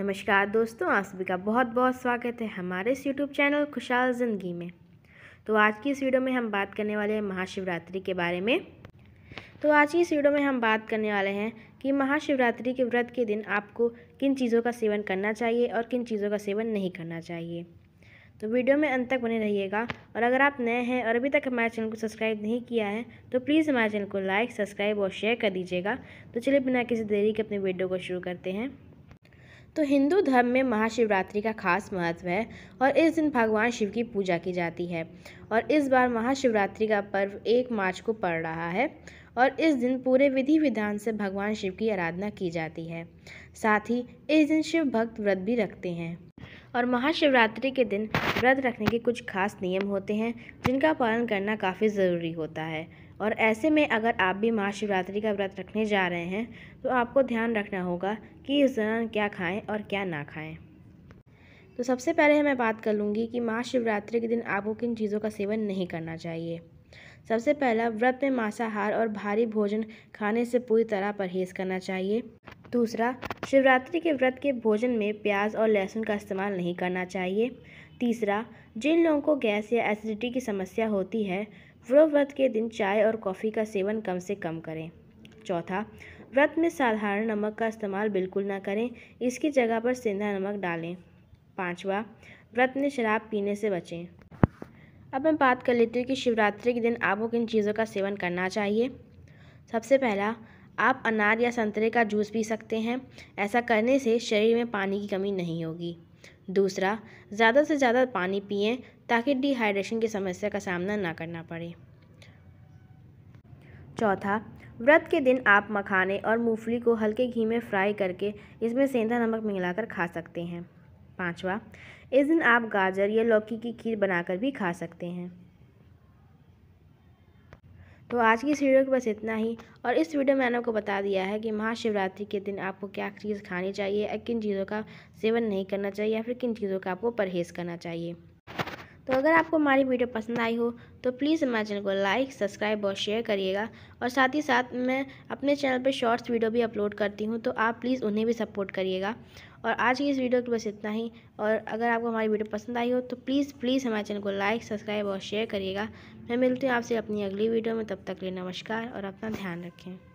नमस्कार दोस्तों आप सभी का बहुत बहुत स्वागत है हमारे इस यूट्यूब चैनल खुशहाल ज़िंदगी में तो आज की इस वीडियो में हम बात करने वाले हैं महाशिवरात्रि के बारे में तो आज की इस वीडियो में हम बात करने वाले हैं कि महाशिवरात्रि के व्रत के दिन आपको किन चीज़ों का सेवन करना चाहिए और किन चीज़ों का सेवन नहीं करना चाहिए तो वीडियो में अंत तक बने रहिएगा और अगर आप नए हैं और अभी तक हमारे चैनल को सब्सक्राइब नहीं किया है तो प्लीज़ हमारे चैनल को लाइक सब्सक्राइब और शेयर कर दीजिएगा तो चलिए बिना किसी देरी के अपनी वीडियो को शुरू करते हैं तो हिंदू धर्म में महाशिवरात्रि का खास महत्व है और इस दिन भगवान शिव की पूजा की जाती है और इस बार महाशिवरात्रि का पर्व एक मार्च को पड़ रहा है और इस दिन पूरे विधि विधान से भगवान शिव की आराधना की जाती है साथ ही इस दिन शिव भक्त व्रत भी रखते हैं और महाशिवरात्रि के दिन व्रत रखने के कुछ खास नियम होते हैं जिनका पालन करना काफ़ी ज़रूरी होता है और ऐसे में अगर आप भी महाशिवरात्रि का व्रत रखने जा रहे हैं तो आपको ध्यान रखना होगा कि इस दौरान क्या खाएं और क्या ना खाएं तो सबसे पहले मैं बात कर लूँगी कि महाशिवरात्रि के दिन आपको किन चीज़ों का सेवन नहीं करना चाहिए सबसे पहला व्रत में मांसाहार और भारी भोजन खाने से पूरी तरह परहेज करना चाहिए दूसरा शिवरात्रि के व्रत के भोजन में प्याज और लहसुन का इस्तेमाल नहीं करना चाहिए तीसरा जिन लोगों को गैस या एसिडिटी की समस्या होती है व्रत व्रत के दिन चाय और कॉफ़ी का सेवन कम से कम करें चौथा व्रत में साधारण नमक का इस्तेमाल बिल्कुल ना करें इसकी जगह पर सेंधा नमक डालें पाँचवा व्रत में शराब पीने से बचें अब मैं बात कर लेती हूँ कि शिवरात्रि के दिन आपको किन चीज़ों का सेवन करना चाहिए सबसे पहला आप अनार या संतरे का जूस पी सकते हैं ऐसा करने से शरीर में पानी की कमी नहीं होगी दूसरा ज़्यादा से ज़्यादा पानी पिएं ताकि डिहाइड्रेशन की समस्या का सामना ना करना पड़े चौथा व्रत के दिन आप मखाने और मूंगफली को हल्के घी में फ्राई करके इसमें सेंधा नमक मिलाकर खा सकते हैं पांचवा इस दिन आप गाजर या लौकी की खीर बनाकर भी खा सकते हैं तो आज की इस वीडियो के बस इतना ही और इस वीडियो में मैंने आपको बता दिया है कि महाशिवरात्रि के दिन आपको क्या चीज़ खानी चाहिए और किन चीज़ों का सेवन नहीं करना चाहिए या फिर किन चीज़ों का आपको परहेज़ करना चाहिए तो अगर आपको हमारी वीडियो पसंद आई हो तो प्लीज़ हमारे चैनल को लाइक सब्सक्राइब और शेयर करिएगा और साथ ही साथ मैं अपने चैनल पर शॉर्ट्स वीडियो भी अपलोड करती हूँ तो आप प्लीज़ उन्हें भी सपोर्ट करिएगा और आज की इस वीडियो की बस इतना ही और अगर आपको हमारी वीडियो पसंद आई हो तो प्लीज़ प्लीज़ हमारे चैनल को लाइक सब्सक्राइब और शेयर करिएगा मैं मिलती हूँ आपसे अपनी अगली वीडियो में तब तक लिए नमस्कार और अपना ध्यान रखें